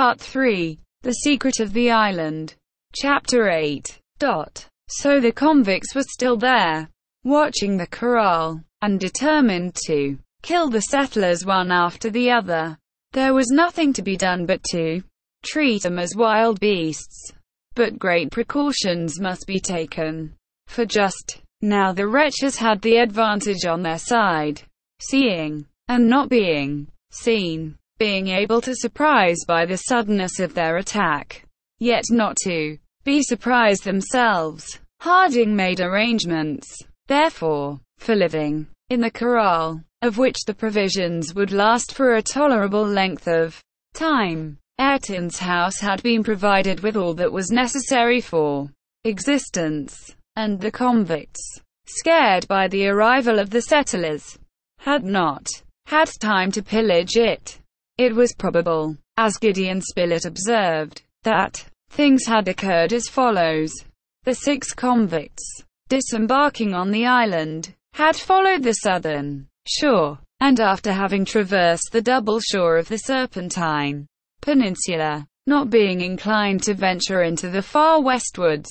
Part 3. The Secret of the Island. Chapter 8. Dot. So the convicts were still there, watching the corral, and determined to kill the settlers one after the other. There was nothing to be done but to treat them as wild beasts. But great precautions must be taken. For just now the wretches had the advantage on their side. Seeing and not being seen being able to surprise by the suddenness of their attack, yet not to be surprised themselves. Harding made arrangements, therefore, for living in the corral, of which the provisions would last for a tolerable length of time. Ayrton's house had been provided with all that was necessary for existence, and the convicts, scared by the arrival of the settlers, had not had time to pillage it. It was probable, as Gideon Spilett observed, that things had occurred as follows. The six convicts, disembarking on the island, had followed the southern shore, and after having traversed the double shore of the Serpentine Peninsula, not being inclined to venture into the far westwards,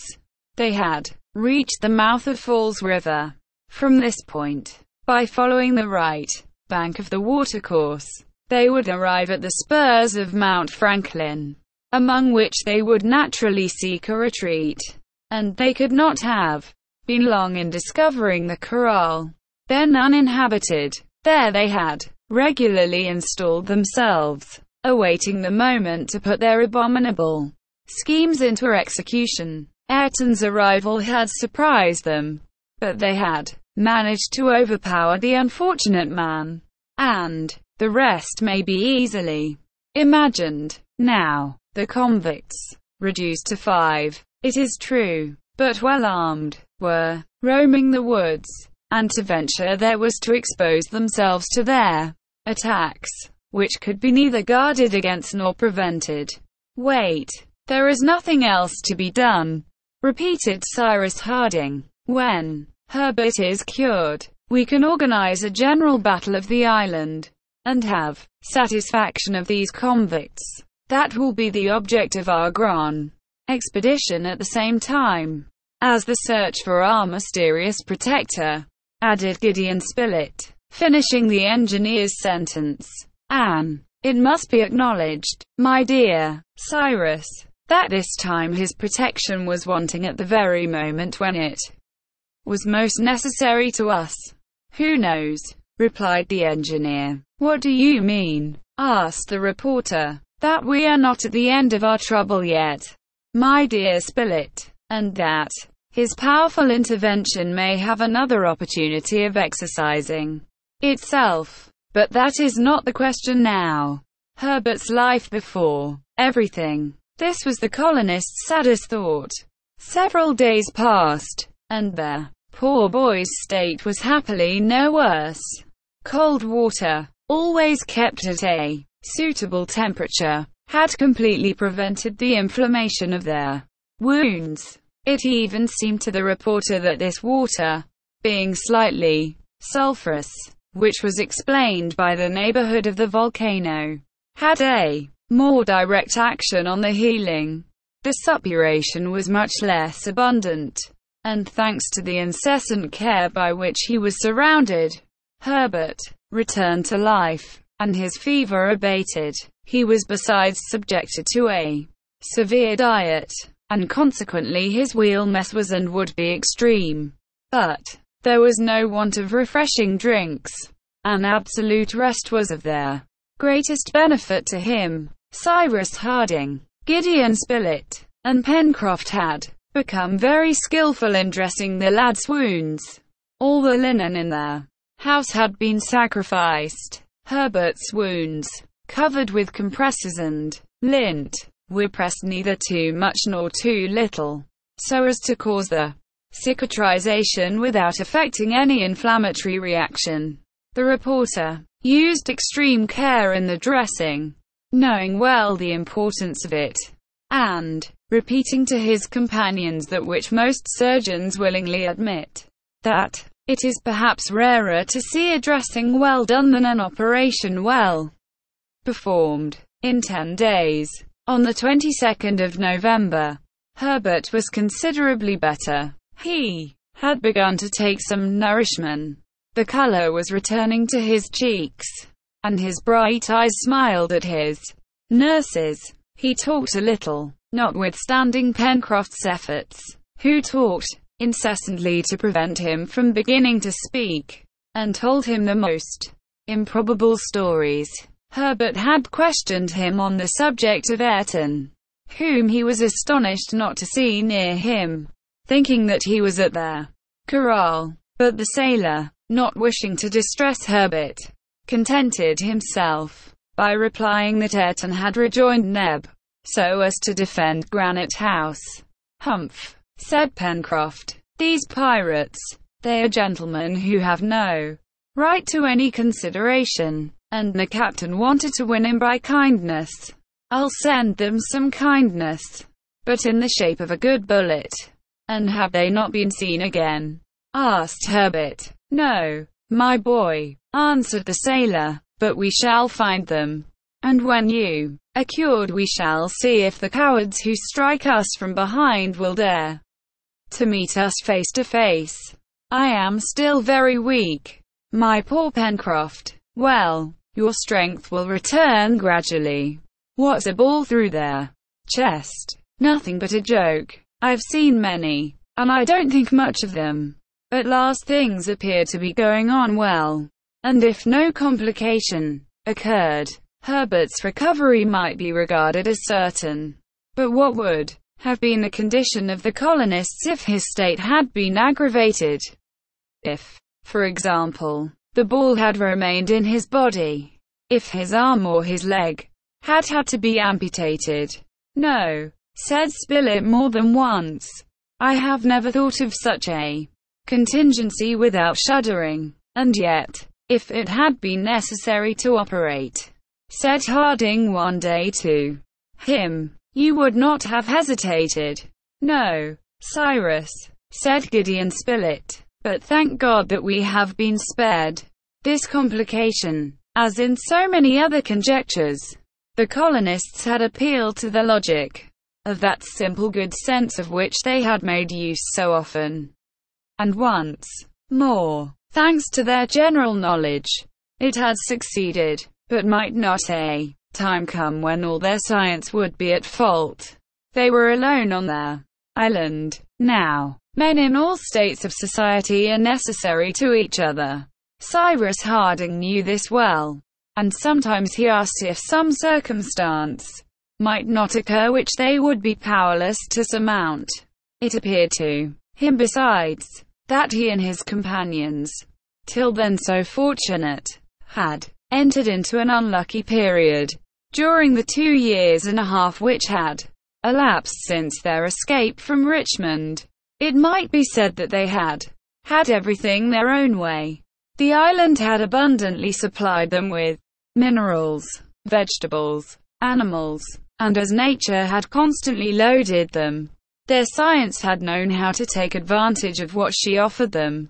they had reached the mouth of Falls River. From this point, by following the right bank of the watercourse, they would arrive at the spurs of Mount Franklin, among which they would naturally seek a retreat. And they could not have been long in discovering the corral, then uninhabited. There they had regularly installed themselves, awaiting the moment to put their abominable schemes into execution. Ayrton's arrival had surprised them, but they had managed to overpower the unfortunate man, and the rest may be easily imagined. Now, the convicts, reduced to five, it is true, but well armed, were roaming the woods, and to venture there was to expose themselves to their attacks, which could be neither guarded against nor prevented. Wait, there is nothing else to be done, repeated Cyrus Harding. When Herbert is cured, we can organize a general battle of the island and have satisfaction of these convicts. That will be the object of our Gran expedition at the same time as the search for our mysterious protector, added Gideon Spilett, finishing the engineer's sentence. Anne, it must be acknowledged, my dear Cyrus, that this time his protection was wanting at the very moment when it was most necessary to us. Who knows? replied the engineer. What do you mean? asked the reporter. That we are not at the end of our trouble yet, my dear Spilett, and that his powerful intervention may have another opportunity of exercising itself. But that is not the question now. Herbert's life before everything. This was the colonists' saddest thought. Several days passed, and the poor boy's state was happily no worse cold water, always kept at a suitable temperature, had completely prevented the inflammation of their wounds. It even seemed to the reporter that this water, being slightly sulfurous, which was explained by the neighborhood of the volcano, had a more direct action on the healing. The suppuration was much less abundant, and thanks to the incessant care by which he was surrounded, Herbert returned to life, and his fever abated. He was besides subjected to a severe diet, and consequently his wheel mess was and would be extreme. But there was no want of refreshing drinks. An absolute rest was of their greatest benefit to him. Cyrus Harding, Gideon Spilett, and Pencroft had become very skilful in dressing the lad's wounds. All the linen in their house had been sacrificed. Herbert's wounds, covered with compresses and lint, were pressed neither too much nor too little, so as to cause the cicatrization without affecting any inflammatory reaction. The reporter used extreme care in the dressing, knowing well the importance of it, and repeating to his companions that which most surgeons willingly admit, that it is perhaps rarer to see a dressing well done than an operation well performed. In 10 days, on the 22nd of November, Herbert was considerably better. He had begun to take some nourishment. The color was returning to his cheeks, and his bright eyes smiled at his nurses. He talked a little, notwithstanding Pencroft's efforts, who talked incessantly to prevent him from beginning to speak, and told him the most improbable stories. Herbert had questioned him on the subject of Ayrton, whom he was astonished not to see near him, thinking that he was at their corral. But the sailor, not wishing to distress Herbert, contented himself by replying that Ayrton had rejoined Neb, so as to defend Granite House. Humph! said Pencroft. These pirates, they are gentlemen who have no right to any consideration, and the captain wanted to win him by kindness. I'll send them some kindness, but in the shape of a good bullet. And have they not been seen again? asked Herbert. No, my boy, answered the sailor, but we shall find them. And when you are cured we shall see if the cowards who strike us from behind will dare to meet us face to face. I am still very weak. My poor Pencroft. Well, your strength will return gradually. What's a ball through there? chest? Nothing but a joke. I've seen many, and I don't think much of them. At last things appear to be going on well, and if no complication occurred, Herbert's recovery might be regarded as certain. But what would have been the condition of the colonists if his state had been aggravated. If, for example, the ball had remained in his body, if his arm or his leg had had to be amputated. No, said Spilett more than once. I have never thought of such a contingency without shuddering. And yet, if it had been necessary to operate, said Harding one day to him, you would not have hesitated. No, Cyrus, said Gideon Spilett. But thank God that we have been spared this complication. As in so many other conjectures, the colonists had appealed to the logic of that simple good sense of which they had made use so often. And once more, thanks to their general knowledge, it had succeeded, but might not a eh? time come when all their science would be at fault. They were alone on their island. Now, men in all states of society are necessary to each other. Cyrus Harding knew this well, and sometimes he asked if some circumstance might not occur which they would be powerless to surmount. It appeared to him besides that he and his companions, till then so fortunate, had entered into an unlucky period, during the two years and a half which had elapsed since their escape from Richmond, it might be said that they had had everything their own way. The island had abundantly supplied them with minerals, vegetables, animals, and as nature had constantly loaded them, their science had known how to take advantage of what she offered them.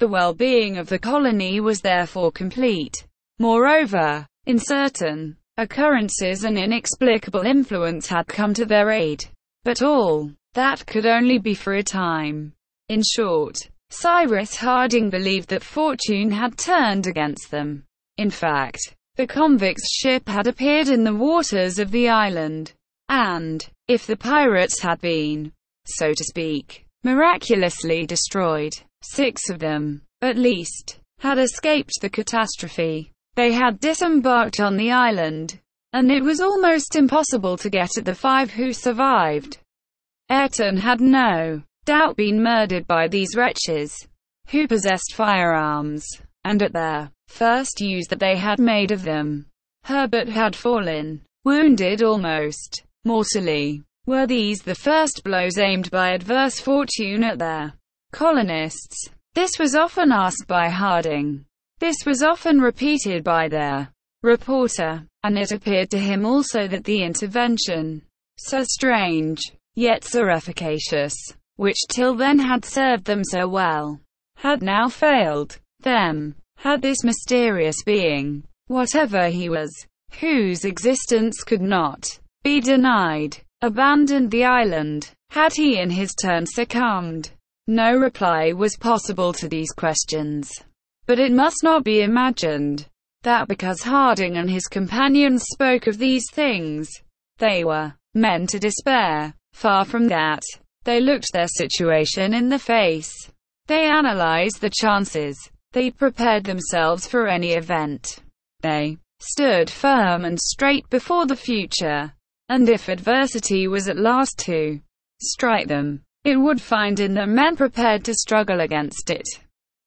The well-being of the colony was therefore complete. Moreover, in certain occurrences and inexplicable influence had come to their aid. But all that could only be for a time. In short, Cyrus Harding believed that fortune had turned against them. In fact, the convict's ship had appeared in the waters of the island. And, if the pirates had been, so to speak, miraculously destroyed, six of them, at least, had escaped the catastrophe. They had disembarked on the island, and it was almost impossible to get at the five who survived. Ayrton had no doubt been murdered by these wretches, who possessed firearms, and at their first use that they had made of them, Herbert had fallen, wounded almost mortally. Were these the first blows aimed by adverse fortune at their colonists? This was often asked by Harding. This was often repeated by their reporter, and it appeared to him also that the intervention, so strange, yet so efficacious, which till then had served them so well, had now failed them, had this mysterious being, whatever he was, whose existence could not be denied, abandoned the island, had he in his turn succumbed. No reply was possible to these questions. But it must not be imagined that because Harding and his companions spoke of these things, they were men to despair. Far from that, they looked their situation in the face. They analyzed the chances. They prepared themselves for any event. They stood firm and straight before the future. And if adversity was at last to strike them, it would find in them men prepared to struggle against it.